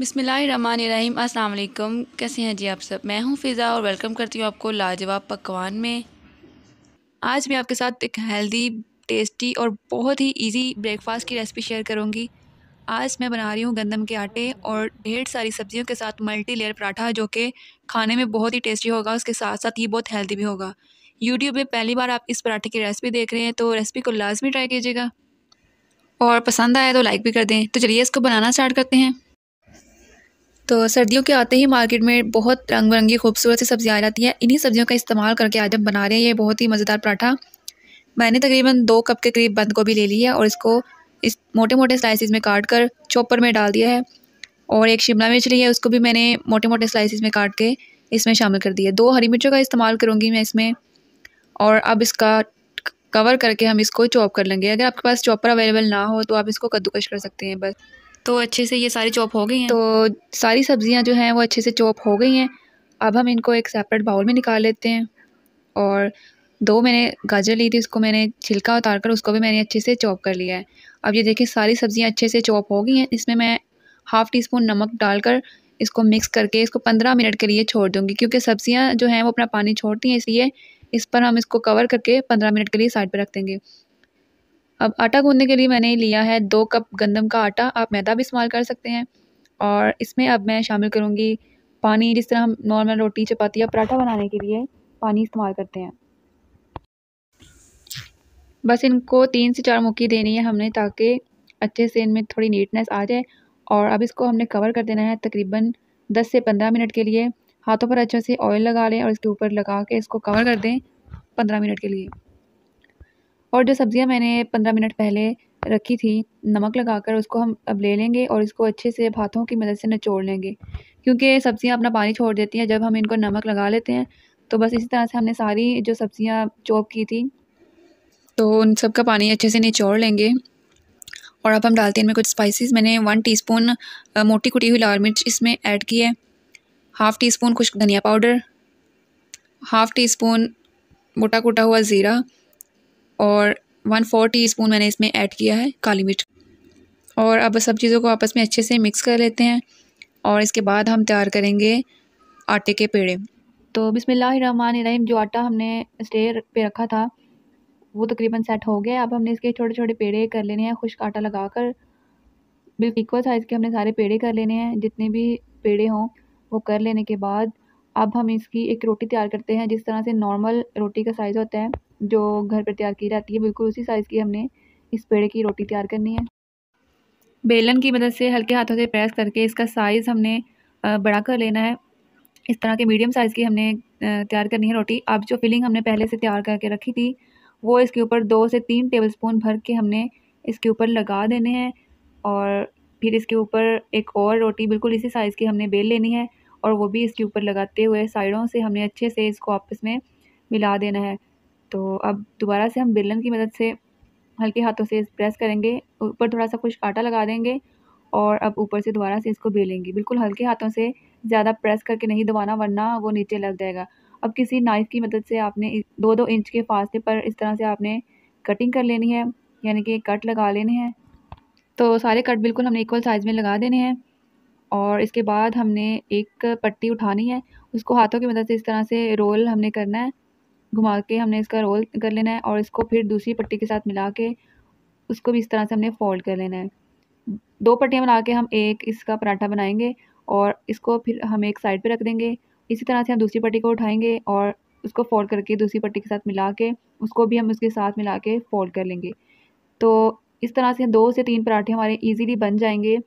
बिसमीम अल्लाम कैसे हैं जी आप सब मैं हूं फ़िज़ा और वेलकम करती हूं आपको लाजवाब पकवान में आज मैं आपके साथ एक हेल्दी टेस्टी और बहुत ही इजी ब्रेकफास्ट की रेसिपी शेयर करूंगी आज मैं बना रही हूं गंदम के आटे और ढेर सारी सब्जियों के साथ मल्टी लेयर पराठा जो कि खाने में बहुत ही टेस्टी होगा उसके साथ साथ ये बहुत हेल्दी भी होगा यूट्यूब में पहली बार आप इस पराठे की रेसिपी देख रहे हैं तो रेसिपी को लाजमी ट्राई कीजिएगा और पसंद आए तो लाइक भी कर दें तो चलिए इसको बनाना स्टार्ट करते हैं तो सर्दियों के आते ही मार्केट में बहुत रंग बिरंगी खूबसूरत सी सब्ज़ियाँ आ जाती हैं इन्हीं सब्ज़ियों का इस्तेमाल करके आज हम बना रहे हैं ये बहुत ही मज़ेदार पराठा मैंने तकरीबन दो कप के करीब बंद गोभी ले ली है और इसको इस मोटे मोटे स्लाइसिस में काट कर चॉपर में डाल दिया है और एक शिमला मिर्च ली है उसको भी मैंने मोटे मोटे स्लाइसिस में काट के इसमें शामिल कर दिया दो हरी मिर्चों का इस्तेमाल करूँगी मैं इसमें और अब इसका कवर करके हम इसको चॉप कर लेंगे अगर आपके पास चॉपर अवेलेबल ना हो तो आप इसको कद्दूकश कर सकते हैं बस तो अच्छे से ये सारी चॉप हो गई हैं तो सारी सब्ज़ियाँ जो हैं वो अच्छे से चॉप हो गई हैं अब हम इनको एक सेपरेट बाउल में निकाल लेते हैं और दो मैंने गाजर ली थी उसको मैंने छिलका उतार कर उसको भी मैंने अच्छे से चॉप कर लिया है अब ये देखिए सारी सब्ज़ियाँ अच्छे से चॉप हो गई हैं इसमें मैं हाफ़ टी स्पून नमक डालकर इसको मिक्स करके इसको पंद्रह मिनट के लिए छोड़ दूँगी क्योंकि सब्ज़ियाँ जो हैं वो अपना पानी छोड़ती हैं इसलिए इस पर हम इसको कवर करके पंद्रह मिनट के लिए साइड पर रख देंगे अब आटा गूंदने के लिए मैंने लिया है दो कप गंदम का आटा आप मैदा भी इस्तेमाल कर सकते हैं और इसमें अब मैं शामिल करूँगी पानी जिस तरह हम नॉर्मल रोटी चपाती या पराठा बनाने के लिए पानी इस्तेमाल करते हैं बस इनको तीन से चार मुक्की देनी है हमने ताकि अच्छे से इनमें थोड़ी नीटनेस आ जाए और अब इसको हमने कवर कर देना है तकरीबन दस से पंद्रह मिनट के लिए हाथों पर अच्छे से ऑयल लगा लें और इसके ऊपर लगा के इसको कवर कर दें पंद्रह मिनट के लिए और जो सब्ज़ियाँ मैंने पंद्रह मिनट पहले रखी थी नमक लगाकर उसको हम अब ले लेंगे और इसको अच्छे से हाथों की मदद से निचोड़ लेंगे क्योंकि सब्ज़ियाँ अपना पानी छोड़ देती हैं जब हम इनको नमक लगा लेते हैं तो बस इसी तरह से हमने सारी जो सब्ज़ियाँ चॉप की थी तो उन सब का पानी अच्छे से निचोड़ लेंगे और अब हम डालते हैं इनमें कुछ स्पाइसेस मैंने वन टीस्पून मोटी कुटी हुई लाल मिर्च इसमें ऐड की है हाफ़ टी स्पून खुश धनिया पाउडर हाफ़ टी स्पून मोटा कुटा हुआ ज़ीरा और वन फोर टी स्पून मैंने इसमें ऐड किया है काली मिर्च और अब सब चीज़ों को आपस में अच्छे से मिक्स कर लेते हैं और इसके बाद हम तैयार करेंगे आटे के पेड़े तो बिसमीम जो आटा हमने स्टेयर पे रखा था वो तकरीबन सेट हो गया अब हमने इसके छोटे छोटे पेड़े कर लेने हैं खुश्क आटा लगा कर बिल्कुल इक्वल साइज़ के हमने सारे पेड़े कर लेने हैं जितने भी पेड़े हों वो कर लेने के बाद अब हम इसकी एक रोटी तैयार करते हैं जिस तरह से नॉर्मल रोटी का साइज़ होता है जो घर पर तैयार की जाती है बिल्कुल उसी साइज़ की हमने इस पेड़ की रोटी तैयार करनी है बेलन की मदद से हल्के हाथों से प्रेस करके इसका साइज़ हमने बड़ा कर लेना है इस तरह के मीडियम साइज़ की हमने तैयार करनी है रोटी अब जो फिलिंग हमने पहले से तैयार करके रखी थी वो इसके ऊपर दो से तीन टेबल स्पून भर के हमने इसके ऊपर लगा देने हैं और फिर इसके ऊपर एक और रोटी बिल्कुल इसी साइज़ की हमने बेल लेनी है और वो भी इसके ऊपर लगाते हुए साइडों से हमने अच्छे से इसको आपस में मिला देना है तो अब दोबारा से हम बेलन की मदद से हल्के हाथों से प्रेस करेंगे ऊपर थोड़ा सा कुछ आटा लगा देंगे और अब ऊपर से दोबारा से इसको बेलेंगे बिल्कुल हल्के हाथों से ज़्यादा प्रेस करके नहीं दबाना वरना वो नीचे लग जाएगा अब किसी नाइफ़ की मदद से आपने दो दो इंच के फासले पर इस तरह से आपने कटिंग कर लेनी है यानी कि कट लगा लेने हैं तो सारे कट बिल्कुल हमने इक्वल साइज़ में लगा देने हैं और इसके बाद हमने एक पट्टी उठानी है उसको हाथों की मदद से इस तरह से रोल हमने करना है घुमा के हमने इसका रोल कर लेना है और इसको फिर दूसरी पट्टी के साथ मिला के उसको भी इस तरह से हमने फोल्ड कर लेना है दो पट्टियाँ बना के हम एक इसका पराठा बनाएंगे और इसको फिर हम एक साइड पे रख देंगे इसी तरह से हम दूसरी पट्टी को उठाएंगे और उसको फोल्ड करके दूसरी पट्टी के साथ मिला के उसको भी हम उसके साथ मिला के फोल्ड कर लेंगे तो इस तरह से दो से तीन पराठे हमारे इजीली बन जाएंगे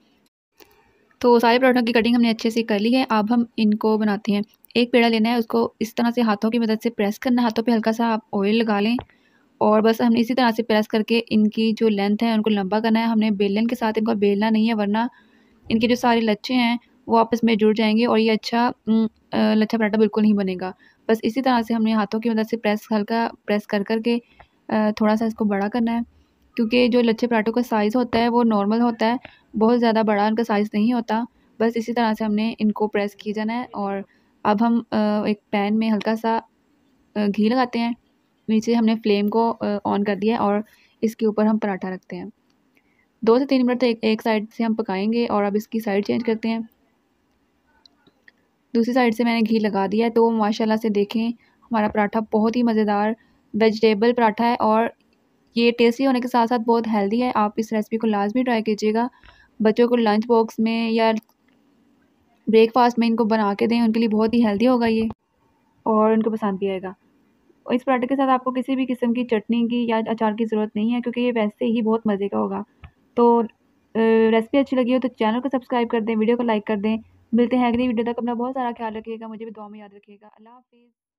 तो सारे पराठों की कटिंग हमने अच्छे से कर ली है अब हम इनको बनाते हैं एक पेड़ा लेना है उसको इस तरह से हाथों की मदद से प्रेस करना हाथों पे हल्का सा आप ऑयल लगा लें और बस हमने इसी तरह से प्रेस करके इनकी जो लेंथ है उनको लंबा करना है हमने बेलन के साथ इनको बेलना नहीं है वरना इनके जो सारे लच्छे हैं वो आपस में जुड़ जाएंगे और ये अच्छा लच्छा पराठा बिल्कुल नहीं बनेगा बस इसी तरह से हमने हाथों की मदद से प्रेस हल्का प्रेस कर करके थोड़ा सा इसको बड़ा करना है क्योंकि जो लच्छे पराठों का साइज़ होता है वो नॉर्मल होता है बहुत ज़्यादा बड़ा उनका साइज़ नहीं होता बस इसी तरह से हमने इनको प्रेस किया जाना है और अब हम एक पैन में हल्का सा घी लगाते हैं नीचे हमने फ्लेम को ऑन कर दिया है और इसके ऊपर हम पराठा रखते हैं दो से तीन मिनट तक एक, एक साइड से हम पकाएंगे और अब इसकी साइड चेंज करते हैं दूसरी साइड से मैंने घी लगा दिया है तो माशाला से देखें हमारा पराठा बहुत ही मज़ेदार वेजिटेबल पराठा है और ये टेस्टी होने के साथ साथ बहुत हेल्दी है आप इस रेसिपी को लाजमी ट्राई कीजिएगा बच्चों को लंच बॉक्स में या ब्रेकफास्ट में इनको बना के दें उनके लिए बहुत ही हेल्दी होगा ये और उनको पसंद भी आएगा और इस पराठे के साथ आपको किसी भी किस्म की चटनी की या अचार की ज़रूरत नहीं है क्योंकि ये वैसे ही बहुत मज़े का होगा तो रेसिपी अच्छी लगी हो तो चैनल को सब्सक्राइब कर दें वीडियो को लाइक कर दें मिलते हैं अगली वीडियो तक अपना बहुत सारा ख्याल रखिएगा मुझे भी दुआ में याद रखिएगा अल्लाह हाफिज़